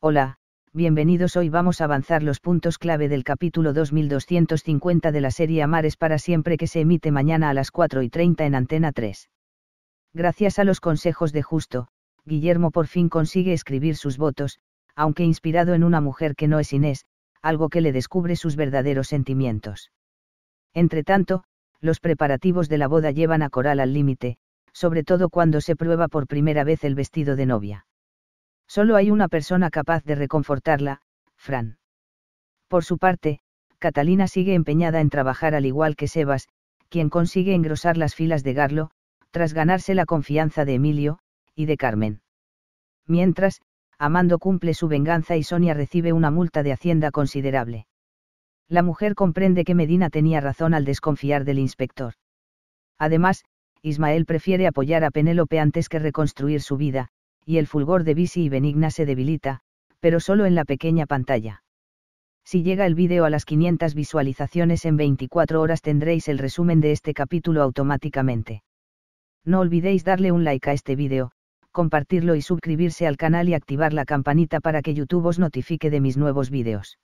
Hola, bienvenidos. Hoy vamos a avanzar los puntos clave del capítulo 2250 de la serie Amares para siempre que se emite mañana a las 4 y 30 en Antena 3. Gracias a los consejos de Justo, Guillermo por fin consigue escribir sus votos, aunque inspirado en una mujer que no es Inés, algo que le descubre sus verdaderos sentimientos. Entre tanto, los preparativos de la boda llevan a Coral al límite, sobre todo cuando se prueba por primera vez el vestido de novia. Solo hay una persona capaz de reconfortarla, Fran. Por su parte, Catalina sigue empeñada en trabajar al igual que Sebas, quien consigue engrosar las filas de Garlo, tras ganarse la confianza de Emilio, y de Carmen. Mientras, Amando cumple su venganza y Sonia recibe una multa de Hacienda considerable. La mujer comprende que Medina tenía razón al desconfiar del inspector. Además, Ismael prefiere apoyar a Penélope antes que reconstruir su vida, y el fulgor de Visi y Benigna se debilita, pero solo en la pequeña pantalla. Si llega el vídeo a las 500 visualizaciones en 24 horas tendréis el resumen de este capítulo automáticamente. No olvidéis darle un like a este vídeo, compartirlo y suscribirse al canal y activar la campanita para que YouTube os notifique de mis nuevos vídeos.